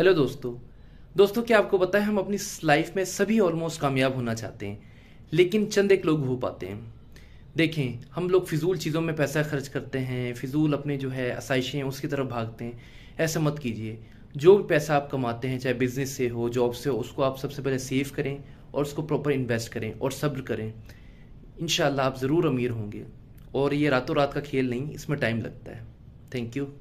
hello दोस्तों दोस्तों क्या आपको पता है हम अपनी लाइफ में सभी ऑलमोस्ट कामयाब होना चाहते हैं लेकिन चंद एक लोग हो पाते हैं देखें हम लोग फिजूल चीज़ों में पैसा खर्च करते हैं फिजूल अपने जो है आसाइशें उसकी तरफ भागते हैं ऐसा मत कीजिए जो भी पैसा आप कमाते हैं चाहे बिज़नेस से हो जॉब से हो उसको आप सबसे पहले सेव करें और उसको प्रॉपर इन्वेस्ट करें और सब्र करें इन आप ज़रूर अमीर होंगे और ये रातों रात का खेल नहीं इसमें टाइम लगता है थैंक यू